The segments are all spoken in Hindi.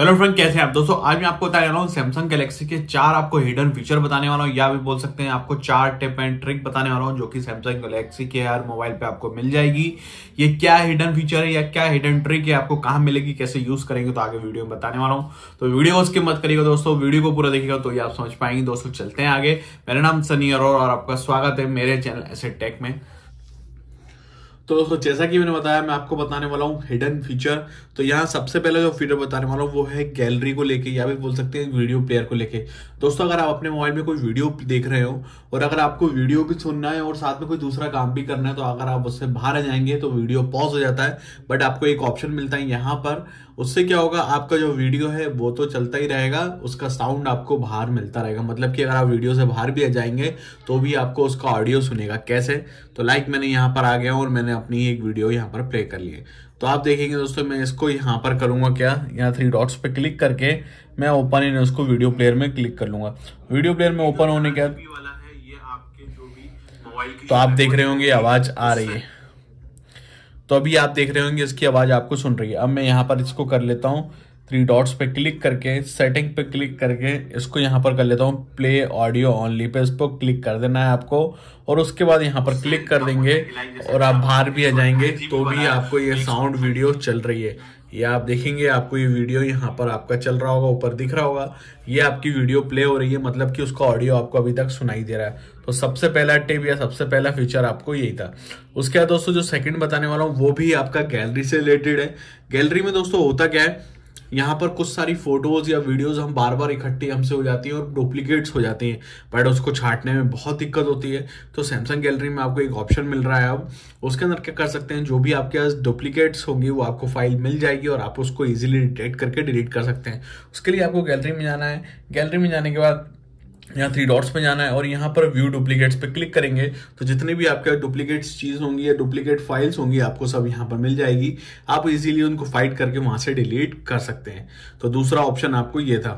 हेलो फ्रेंड कैसे हैं आप दोस्तों आज मैं आपको बताने वाला हूँ सैमसंग गैलेक्सी के चार आपको हिडन फीचर बताने वाला हूँ या भी बोल सकते हैं आपको चार टिप एंड ट्रिक बताने वाला हूँ जो कि सैमसंग गैलेक्सी के हर मोबाइल पे आपको मिल जाएगी ये क्या हिडन फीचर है या क्या हिडन ट्रिक है आपको कहाँ मिलेगी कैसे यूज करेंगे तो आगे वीडियो में बताने वाला हूँ तो वीडियो को मत करिएगा दोस्तों वीडियो को पूरा देखिएगा तो ये आप समझ पाएंगे दोस्तों चलते हैं आगे मेरा नाम सनी अरोर और आपका स्वागत है मेरे चैनल एसेट टेक में तो जैसा कि मैंने बताया मैं आपको बताने वाला हूँ हिडन फीचर तो यहाँ सबसे पहले जो फीचर बताने वाला हूँ वो है गैलरी को लेके या फिर बोल सकते हैं वीडियो प्लेयर को लेके दोस्तों अगर आप अपने मोबाइल में कोई वीडियो देख रहे हो और अगर आपको वीडियो भी सुनना है और साथ में कोई दूसरा काम भी करना है तो अगर आप उससे बाहर आ जाएंगे तो वीडियो पॉज हो जाता है बट आपको एक ऑप्शन मिलता है यहाँ पर उससे क्या होगा आपका जो वीडियो है वो तो चलता ही रहेगा उसका साउंड आपको बाहर मिलता रहेगा मतलब कि अगर आप वीडियो से बाहर भी आ जाएंगे तो भी आपको उसका ऑडियो सुनेगा कैसे तो लाइक मैंने यहाँ पर आ गया और मैंने अपनी एक वीडियो यहाँ पर प्ले कर लिए तो आप देखेंगे दोस्तों मैं इसको यहाँ पर करूँगा क्या यहाँ थ्री डॉट्स पे क्लिक करके मैं ओपन इन उसको वीडियो प्लेयर में क्लिक कर लूँगा वीडियो प्लेयर में ओपन होने के बाद तो आप देख रहे होंगे आवाज़ आ रही है तो अभी आप देख रहे होंगे इसकी आवाज़ आपको सुन रही है अब मैं यहाँ पर इसको कर लेता हूँ थ्री डॉट्स पे क्लिक करके सेटिंग पे क्लिक करके इसको यहाँ पर कर लेता हूँ प्ले ऑडियो ऑनली पे इसको क्लिक कर देना है आपको और उसके बाद यहाँ पर क्लिक कर देंगे और आप बाहर भी आ जाएंगे तो भी आपको ये साउंड वीडियो चल रही है ये आप देखेंगे आपको ये वीडियो यहाँ पर आपका चल रहा होगा ऊपर दिख रहा होगा ये आपकी वीडियो प्ले हो रही है मतलब कि उसका ऑडियो आपको अभी तक सुनाई दे रहा है तो सबसे पहला टिप या सबसे पहला फीचर आपको यही था उसके बाद दोस्तों जो सेकंड बताने वाला हूँ वो भी आपका गैलरी से रिलेटेड है गैलरी में दोस्तों होता क्या है यहाँ पर कुछ सारी फोटोज़ या वीडियोज़ हम बार बार इकट्ठी हमसे हो जाती हैं और डुप्लीकेट्स हो जाती हैं बट उसको छाटने में बहुत दिक्कत होती है तो सैमसंग गैलरी में आपको एक ऑप्शन मिल रहा है अब उसके अंदर क्या कर सकते हैं जो भी आपके पास डुप्लीकेट्स होंगी वो आपको फाइल मिल जाएगी और आप उसको ईजिली डिटेक्ट करके डिलीट कर सकते हैं उसके लिए आपको गैलरी में जाना है गैलरी में जाने के बाद यहाँ थ्री डॉट्स पे जाना है और यहाँ पर व्यू डुप्लीकेट्स पे क्लिक करेंगे तो जितने भी आपके डुप्लीकेट्स चीज होंगी या डुप्लीकेट फाइल्स होंगी आपको सब यहाँ पर मिल जाएगी आप इजीली उनको फाइट करके वहां से डिलीट कर सकते हैं तो दूसरा ऑप्शन आपको ये था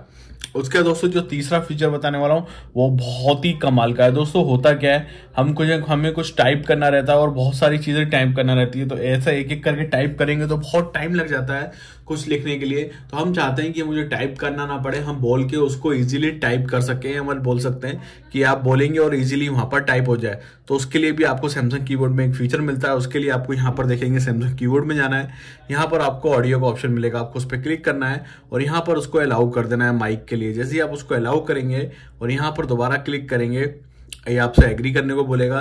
उसके दोस्तों जो तीसरा फीचर बताने वाला हूँ वो बहुत ही कमाल का है दोस्तों होता क्या है हम कुछ हमें कुछ टाइप करना रहता है और बहुत सारी चीज़ें टाइप करना रहती है तो ऐसा एक एक करके टाइप करेंगे तो बहुत टाइम लग जाता है कुछ लिखने के लिए तो हम चाहते हैं कि मुझे टाइप करना ना पड़े हम बोल के उसको ईजिली टाइप कर सकें हम बोल सकते हैं कि आप बोलेंगे और ईजिली वहाँ पर टाइप हो जाए तो उसके लिए भी आपको सैमसंग कीबोर्ड में एक फीचर मिलता है उसके लिए आपको यहाँ पर देखेंगे सैमसंग कीबोर्ड में जाना है यहाँ पर आपको ऑडियो का ऑप्शन मिलेगा आपको उस पर क्लिक करना है और यहाँ पर उसको अलाउ कर देना है माइक के लिए जैसे ही आप उसको अलाउ करेंगे और यहाँ पर दोबारा क्लिक करेंगे ये आपसे एग्री करने को बोलेगा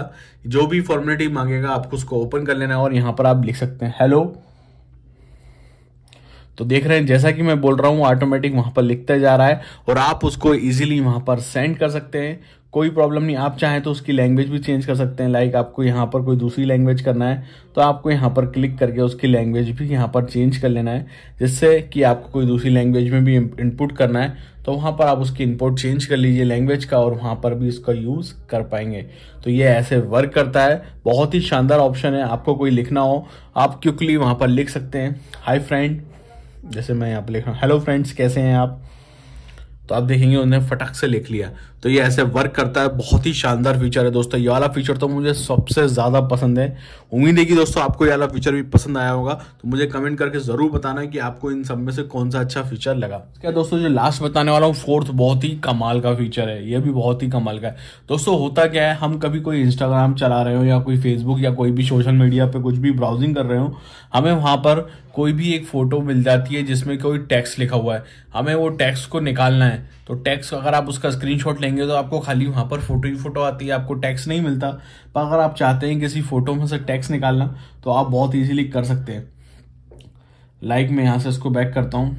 जो भी फॉर्मेलिटी मांगेगा आपको उसको ओपन कर लेना है और यहाँ पर आप लिख सकते हैं हेलो तो देख रहे हैं जैसा कि मैं बोल रहा हूँ ऑटोमेटिक वहां पर लिखता जा रहा है और आप उसको इजीली वहां पर सेंड कर सकते हैं कोई प्रॉब्लम नहीं आप चाहें तो उसकी लैंग्वेज भी चेंज कर सकते हैं लाइक आपको यहाँ पर कोई दूसरी लैंग्वेज करना है तो आपको यहाँ पर क्लिक करके उसकी लैंग्वेज भी यहाँ पर चेंज कर लेना है जिससे कि आपको कोई दूसरी लैंग्वेज में भी इनपुट करना है तो वहाँ पर आप उसकी इनपुट चेंज कर लीजिए लैंग्वेज का और वहाँ पर भी उसका यूज़ कर पाएंगे तो ये ऐसे वर्क करता है बहुत ही शानदार ऑप्शन है आपको कोई लिखना हो आप क्योंकि वहाँ पर लिख सकते हैं हाई फ्रेंड जैसे मैं यहाँ पर लिख रहा हूँ हेलो फ्रेंड्स कैसे हैं आप तो आप देखेंगे उन्हें फटक से लिख लिया तो ये ऐसे वर्क करता है बहुत ही शानदार फीचर है दोस्तों ये वाला फीचर तो मुझे सबसे ज़्यादा पसंद है उम्मीद है कि दोस्तों आपको ये वाला फीचर भी पसंद आया होगा तो मुझे कमेंट करके ज़रूर बताना कि आपको इन सब में से कौन सा अच्छा फीचर लगा क्या दोस्तों जो लास्ट बताने वाला हूँ फोर्थ बहुत ही कमाल का फीचर है ये भी बहुत ही कमाल का है दोस्तों होता क्या है हम कभी कोई इंस्टाग्राम चला रहे हो या कोई फेसबुक या कोई भी सोशल मीडिया पर कुछ भी ब्राउजिंग कर रहे हो हमें वहां पर कोई भी एक फ़ोटो मिल जाती है जिसमें कोई टैक्स लिखा हुआ है हमें वो टैक्स को निकालना है तो टैक्स अगर आप उसका स्क्रीनशॉट लेंगे तो आपको खाली वहाँ पर फोटो ही फोटो आती है आपको टैक्स नहीं मिलता पर अगर आप चाहते हैं किसी फोटो में से टैक्स निकालना तो आप बहुत ईजिली कर सकते हैं लाइक मैं यहाँ से इसको बैक करता हूँ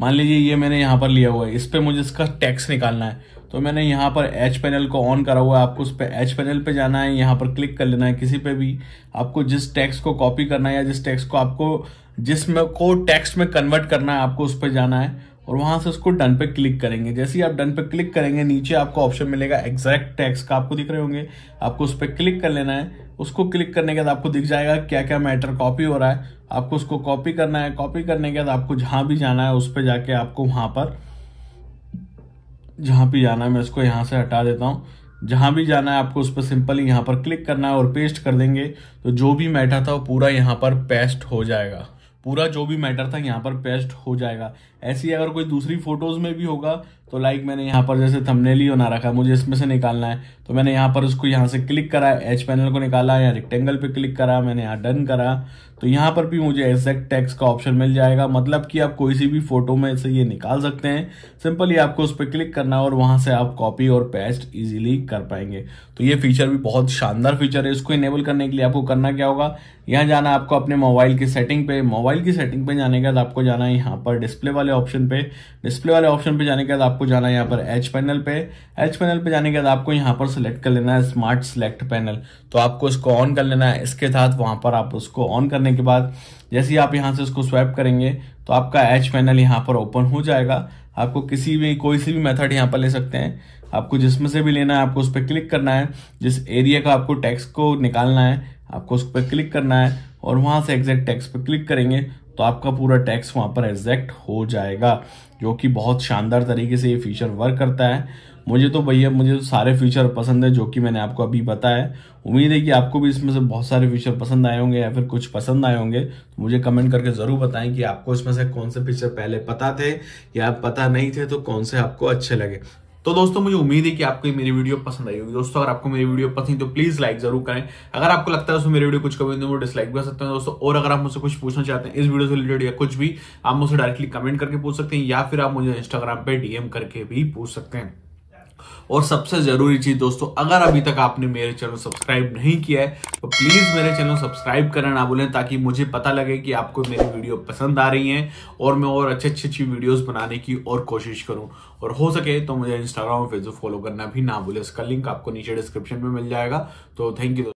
मान लीजिए ये मैंने यहाँ पर लिया हुआ है इस पर मुझे इसका टैक्स निकालना है तो मैंने यहाँ पर एच पैनल को ऑन करा हुआ है आपको उस पर एच पैनल पे जाना है यहाँ पर क्लिक कर लेना है किसी पे भी आपको जिस टैक्स को कॉपी करना है या जिस टैक्स को आपको जिसमें को टैक्स में कन्वर्ट करना है आपको उस पर जाना है और वहां से उसको डन पे क्लिक करेंगे जैसे ही आप डन पे क्लिक करेंगे नीचे आपको ऑप्शन मिलेगा एग्जैक्ट टैक्स का आपको दिख रहे होंगे आपको उस पर क्लिक कर लेना है उसको क्लिक करने के बाद आपको दिख जाएगा क्या क्या मैटर कॉपी हो रहा है आपको उसको कॉपी करना है कॉपी करने के बाद आपको जहां भी जाना है उस पर जाके आपको वहां पर जहां भी जाना है मैं इसको यहां से हटा देता हूँ जहां भी जाना है आपको उस पर सिंपली यहां पर क्लिक करना है और पेस्ट कर देंगे तो जो भी मैटर था वो पूरा यहां पर पेस्ट हो जाएगा पूरा जो भी मैटर था यहाँ पर पेस्ट हो जाएगा ऐसी अगर कोई दूसरी फोटोज़ में भी होगा तो लाइक मैंने यहाँ पर जैसे थंबनेल ही बना रखा है मुझे इसमें से निकालना है तो मैंने यहाँ पर उसको यहाँ से क्लिक करा एच पैनल को निकाला या रेक्टेंगल पे क्लिक करा मैंने यहाँ डन करा तो यहाँ पर भी मुझे एक्जैक्ट टेक्स का ऑप्शन मिल जाएगा मतलब कि आप कोई सी भी फोटो में से ये निकाल सकते हैं सिंपली आपको उस पर क्लिक करना और वहां से आप कॉपी और पेस्ट ईजिली कर पाएंगे तो ये फीचर भी बहुत शानदार फीचर है इसको इनेबल करने के लिए आपको करना क्या होगा यहाँ जाना आपको अपने मोबाइल की सेटिंग पे मोबाइल मोबाइल की सेटिंग पे जाने के बाद आपको जाना है यहाँ पर डिस्प्ले वाले ऑप्शन पे डिस्प्ले वाले ऑप्शन पे जाने के बाद आपको जाना है यहाँ पर एच पैनल पे एच पैनल पे जाने के बाद आपको यहाँ पर सिलेक्ट कर लेना है स्मार्ट सिलेक्ट पैनल तो आपको इसको ऑन कर लेना है इसके साथ वहां पर आप उसको ऑन करने के बाद जैसे ही आप यहाँ से उसको स्वैप करेंगे तो आपका एच पैनल यहाँ पर ओपन हो जाएगा आपको किसी भी कोई सी भी मेथड यहाँ पर ले सकते हैं आपको जिसमें से भी लेना है आपको उस पर क्लिक करना है जिस एरिया का आपको टैक्स को निकालना है आपको उस पर क्लिक करना है और वहाँ से एग्जैक्ट टैक्स पर क्लिक करेंगे तो आपका पूरा टैक्स वहाँ पर एग्जैक्ट हो जाएगा जो कि बहुत शानदार तरीके से ये फीचर वर्क करता है मुझे तो भैया मुझे तो सारे फीचर पसंद है जो कि मैंने आपको अभी बताया उम्मीद है कि आपको भी इसमें से बहुत सारे फीचर पसंद आए होंगे या फिर कुछ पसंद आए होंगे तो मुझे कमेंट करके ज़रूर बताएं कि आपको इसमें से कौन से फीचर पहले पता थे या पता नहीं थे तो कौन से आपको अच्छे लगे तो दोस्तों मुझे उम्मीद है कि आपको मेरी वीडियो पसंद आई होगी दोस्तों अगर आपको मेरी वीडियो पसंद तो प्लीज लाइक जरूर करें अगर आपको लगता है उसमें मेरी वीडियो कुछ कमेंट तो डिसलाइक भी कर सकते हैं दोस्तों और अगर आप मुझसे कुछ पूछना चाहते हैं इस वीडियो से रिलेटेड या कुछ भी आप मुझसे डायरेक्टली कमेंट करके पूछ सकते हैं या फिर आप मुझे इंस्टाग्राम पर डीएम करके भी पूछ सकते हैं और सबसे ज़रूरी चीज़ दोस्तों अगर अभी तक आपने मेरे चैनल सब्सक्राइब नहीं किया है तो प्लीज़ मेरे चैनल सब्सक्राइब करना ना भूलें ताकि मुझे पता लगे कि आपको मेरी वीडियो पसंद आ रही है और मैं और अच्छी अच्छी अच्छी वीडियोज बनाने की और कोशिश करूं और हो सके तो मुझे इंस्टाग्राम और फेसबुक फॉलो करना भी ना भूले इसका लिंक आपको नीचे डिस्क्रिप्शन में मिल जाएगा तो थैंक यू